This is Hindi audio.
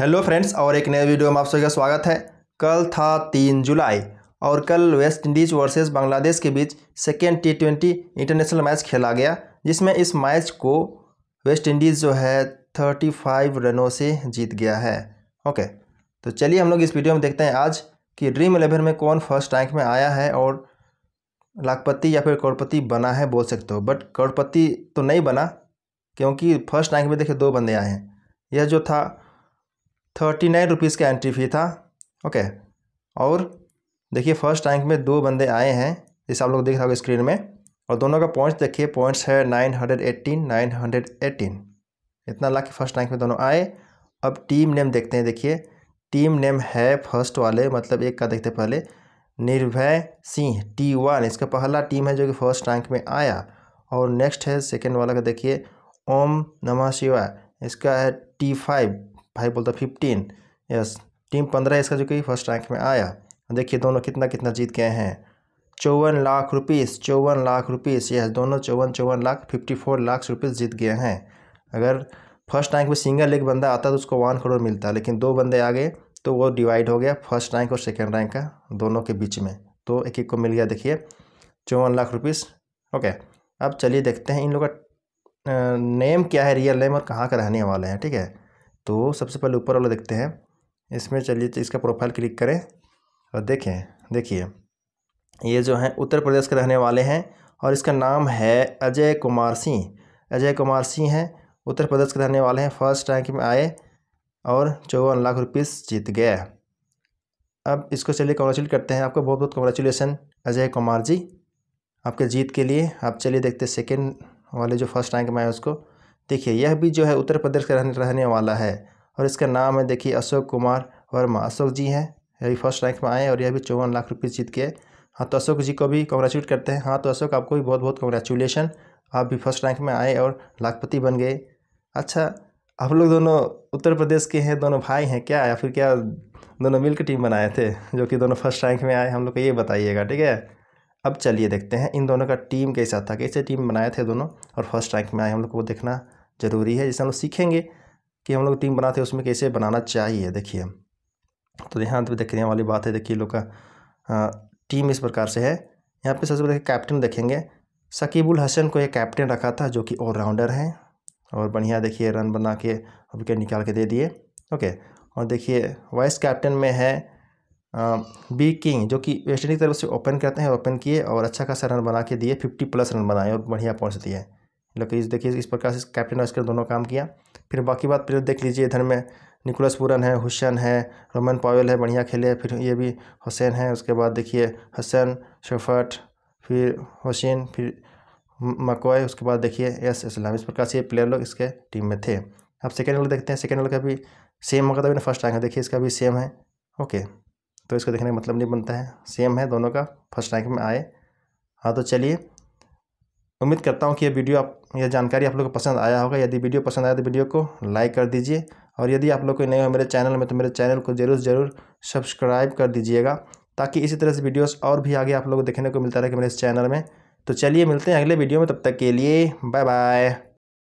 हेलो फ्रेंड्स और एक नए वीडियो में आप सभी का स्वागत है कल था तीन जुलाई और कल वेस्ट इंडीज वर्सेस बांग्लादेश के बीच second T twenty international match खेला गया जिसमें इस मैच को वेस्ट इंडीज़ जो है थर्टी फाइव रनों से जीत गया है ओके तो चलिए हम लोग इस वीडियो में देखते हैं आज कि ड्रीम इलेवन में कौन फर्स्ट रैंक में आया है और लाखपति या फिर करोड़पति बना है बोल सकते हो बट करोड़पति तो नहीं बना क्योंकि फर्स्ट रैंक में देखे दो बंदे आए हैं यह जो था थर्टी नाइन रुपीज़ का एंट्री फ़ी था ओके और देखिए फर्स्ट रैंक में दो बंदे आए हैं जैसे आप लोग देख रहे हो स्क्रीन में और दोनों का पॉइंट्स देखिए पॉइंट्स है nine hundred eighteen nine hundred eighteen इतना लाख के फर्स्ट रैंक में दोनों आए अब टीम नेम देखते हैं देखिए टीम नेम है फर्स्ट वाले मतलब एक का देखते पहले निर्भय सिंह टी वन इसका पहला टीम है जो कि फर्स्ट रैंक में आया और नेक्स्ट है सेकेंड वाला का देखिए ओम नमा शिवा इसका है टी फाइव भाई बोलता फिफ्टीन यस टीम पंद्रह इसका जो कि फर्स्ट रैंक में आया देखिए दोनों कितना कितना जीत गए हैं चौवन लाख रुपीस चौवन लाख रुपीस यस दोनों चौवन चौवन lakh fifty four lakh rupees जीत गए हैं अगर फर्स्ट रैंक में सिंगल एक बंदा आता तो उसको वन करोड़ मिलता लेकिन दो बंदे आ गए तो वो डिवाइड हो गया फर्स्ट रैंक और सेकेंड रैंक का दोनों के बीच में तो एक एक को मिल गया देखिए चौवन लाख रुपीस ओके अब चलिए देखते हैं इन लोग का नेम क्या है रियल नेम और कहाँ का रहने वाले हैं ठीक है तो सबसे पहले ऊपर वाला देखते हैं इसमें चलिए तो इसका प्रोफाइल क्लिक करें और देखें देखिए ये जो हैं उत्तर प्रदेश के रहने वाले हैं और इसका नाम है अजय कुमार सिंह अजय कुमार सिंह हैं उत्तर प्रदेश के रहने वाले हैं फर्स्ट रैंक में आए और चौवन लाख रुपीस जीत गए अब इसको चलिए कॉन्ग्रेचुलेट करते हैं आपको बहुत बहुत कॉन्ग्रेचुलेसन अजय कुमार जी आपके जीत के लिए आप चलिए देखते सेकेंड वाले जो फर्स्ट रैंक में आए उसको देखिए यह भी जो है उत्तर प्रदेश का रहने रहने वाला है और इसका नाम है देखिए अशोक कुमार वर्मा अशोक जी हैं यह भी फर्स्ट रैंक में आए और यह भी चौवन लाख रुपये जीत के हाँ तो अशोक जी को भी कॉन्ग्रेचुलेट करते हैं हाँ तो अशोक आपको भी बहुत बहुत कॉन्ग्रेचुलेसन आप भी फर्स्ट रैंक में आए और लाखपति बन गए अच्छा आप लोग दोनों उत्तर प्रदेश के हैं दोनों भाई हैं क्या या फिर क्या दोनों मिल टीम बनाए थे जो कि दोनों फर्स्ट रैंक में आए हम लोग को ये बताइएगा ठीक है अब चलिए देखते हैं इन दोनों का टीम कैसा था कैसे टीम बनाए थे दोनों और फर्स्ट रैंक में आए हम लोग को देखना ज़रूरी है जैसे हम लोग सीखेंगे कि हम लोग टीम बनाते हैं उसमें कैसे बनाना चाहिए देखिए तो यहाँ पर देखने वाली बात है देखिए लोग का टीम इस प्रकार से है यहाँ पे सबसे पहले कैप्टन देखेंगे सकीबुल हसन को एक कैप्टन रखा था जो कि ऑलराउंडर हैं और बढ़िया देखिए रन बना के विकेट निकाल के दे दिए ओके और देखिए वाइस कैप्टन में है बी किंग जो कि वेस्ट इंडीज की तरफ से ओपन करते हैं ओपन किए और अच्छा खासा रन बना के दिए फिफ्टी प्लस रन बनाए और बढ़िया पहुँच दिए लकीज देखिए इस प्रकार से कैप्टन और दोनों काम किया फिर बाकी बात प्लेयर देख लीजिए इधर में निकोलस पुरन है हुसैन है रोमन पावेल है बढ़िया खेले फिर ये भी हुसैन है उसके बाद देखिए हसन शफट फिर हुसैन फिर मकोय उसके बाद देखिए एस इस्लाम इस प्रकार से ये प्लेयर लोग इसके टीम में थे अब सेकेंड रोल देखते हैं सेकेंड रोल का भी सेम होगा तभी फर्स्ट रैंक है देखिए इसका भी सेम है ओके तो इसको देखने का मतलब नहीं बनता है सेम है दोनों का फर्स्ट रैंक में आए हाँ तो चलिए उम्मीद करता हूँ कि यह वीडियो आप यह जानकारी आप लोग को पसंद आया होगा यदि वीडियो पसंद आया तो वीडियो को लाइक कर दीजिए और यदि आप लोग कोई नए हो मेरे चैनल में तो मेरे चैनल को जरूर ज़रूर सब्सक्राइब कर दीजिएगा ताकि इसी तरह से वीडियोस और भी आगे आप लोग को देखने को मिलता रहे मेरे इस चैनल में तो चलिए मिलते हैं अगले वीडियो में तब तक के लिए बाय बाय